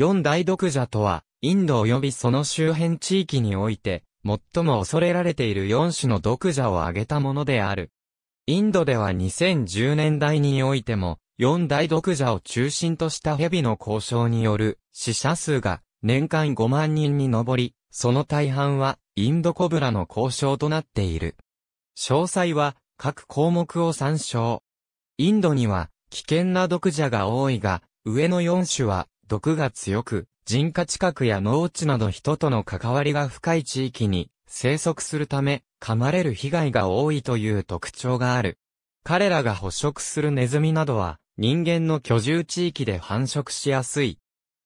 四大毒蛇とは、インド及びその周辺地域において、最も恐れられている四種の毒蛇を挙げたものである。インドでは2010年代においても、四大毒蛇を中心とした蛇の交渉による死者数が年間5万人に上り、その大半はインドコブラの交渉となっている。詳細は各項目を参照。インドには危険な毒蛇が多いが、上の四種は毒が強く、人家近くや農地など人との関わりが深い地域に生息するため、噛まれる被害が多いという特徴がある。彼らが捕食するネズミなどは、人間の居住地域で繁殖しやすい。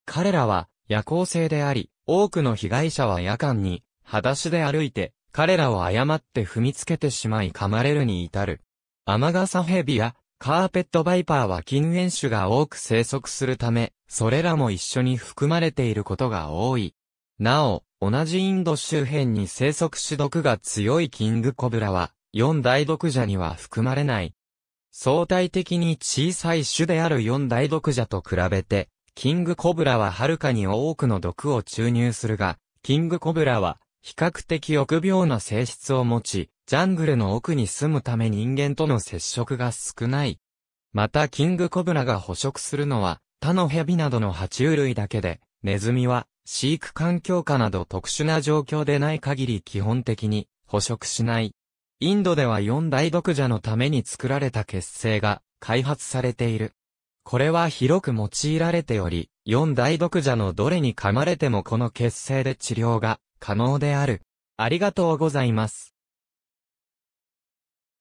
彼らは夜行性であり、多くの被害者は夜間に、裸足で歩いて、彼らを誤って踏みつけてしまい噛まれるに至る。アマガサヘビやカーペットバイパーは禁煙種が多く生息するため、それらも一緒に含まれていることが多い。なお、同じインド周辺に生息し毒が強いキングコブラは、四大毒蛇には含まれない。相対的に小さい種である四大毒蛇と比べて、キングコブラははるかに多くの毒を注入するが、キングコブラは比較的臆病な性質を持ち、ジャングルの奥に住むため人間との接触が少ない。またキングコブラが捕食するのは他の蛇などの爬虫類だけで、ネズミは飼育環境下など特殊な状況でない限り基本的に捕食しない。インドでは四大毒蛇のために作られた血清が開発されている。これは広く用いられており、四大毒蛇のどれに噛まれてもこの血清で治療が可能である。ありがとうございます。